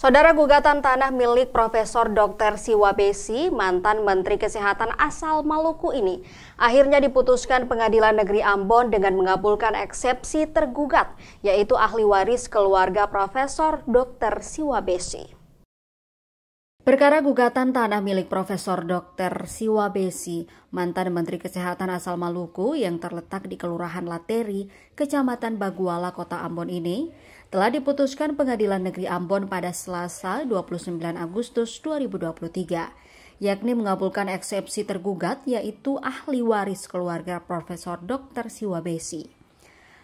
Saudara gugatan tanah milik Profesor Dr. Siwabesi, mantan Menteri Kesehatan asal Maluku ini, akhirnya diputuskan Pengadilan Negeri Ambon dengan mengabulkan eksepsi tergugat, yaitu ahli waris keluarga Profesor Dr. Siwabesi. Perkara gugatan tanah milik Profesor Dr. Siwa Besi, mantan Menteri Kesehatan asal Maluku yang terletak di Kelurahan Lateri, Kecamatan Baguala, Kota Ambon ini, telah diputuskan Pengadilan Negeri Ambon pada Selasa 29 Agustus 2023, yakni mengabulkan eksepsi tergugat yaitu ahli waris keluarga Profesor Dr. Siwa Besi.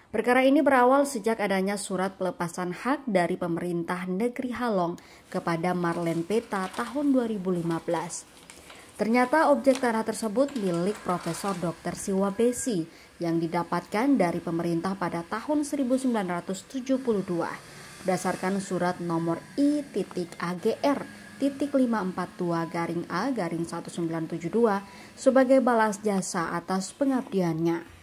Perkara ini berawal sejak adanya surat pelepasan hak dari pemerintah negeri Halong kepada Marlen Peta tahun 2015. Ternyata objek tanah tersebut milik Profesor Dr. Siwa Besi yang didapatkan dari pemerintah pada tahun 1972 berdasarkan surat nomor I titik AGR titik 542 garing A garing 1972 sebagai balas jasa atas pengabdiannya.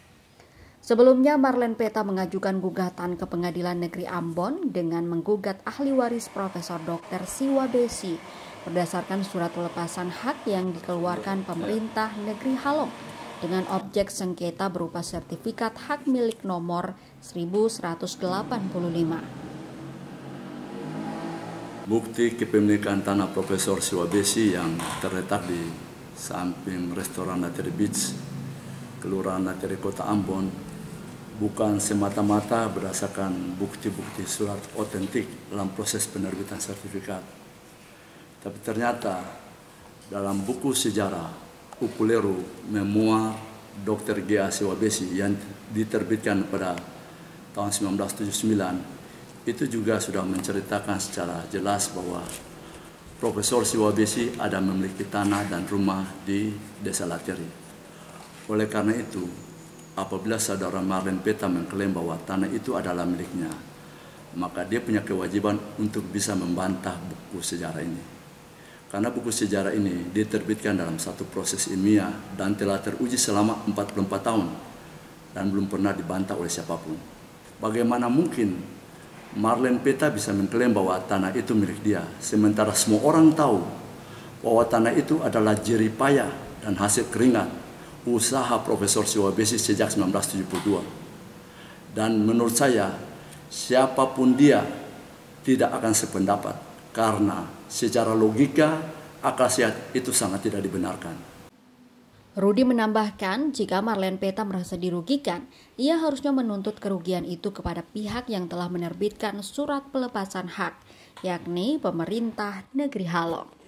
Sebelumnya, Marlen Peta mengajukan gugatan ke Pengadilan Negeri Ambon dengan menggugat ahli waris Profesor Dr. Siwa Besi berdasarkan surat pelepasan hak yang dikeluarkan pemerintah negeri Halong dengan objek sengketa berupa sertifikat hak milik nomor 1185. Bukti kepemilikan tanah Profesor Siwa Besi yang terletak di samping restoran Nateri Beach, Kelurahan Nateri Kota Ambon, bukan semata-mata berdasarkan bukti-bukti surat otentik dalam proses penerbitan sertifikat. Tapi ternyata dalam buku sejarah Upulero Memoir Dr. G.A. Siwabesi yang diterbitkan pada tahun 1979 itu juga sudah menceritakan secara jelas bahwa Profesor Siwabesi ada memiliki tanah dan rumah di Desa Latiri. Oleh karena itu, apabila saudara Marlin Peta mengklaim bahwa tanah itu adalah miliknya, maka dia punya kewajiban untuk bisa membantah buku sejarah ini. Karena buku sejarah ini diterbitkan dalam satu proses ilmiah dan telah teruji selama 44 tahun dan belum pernah dibantah oleh siapapun. Bagaimana mungkin Marlen Peta bisa mengklaim bahwa tanah itu milik dia, sementara semua orang tahu bahwa tanah itu adalah jeripaya dan hasil keringat usaha Profesor Siwabesi sejak 1972. Dan menurut saya, siapapun dia tidak akan sependapat karena secara logika akal sehat itu sangat tidak dibenarkan. Rudi menambahkan, jika Marlen Peta merasa dirugikan, ia harusnya menuntut kerugian itu kepada pihak yang telah menerbitkan surat pelepasan hak, yakni pemerintah negeri Halong.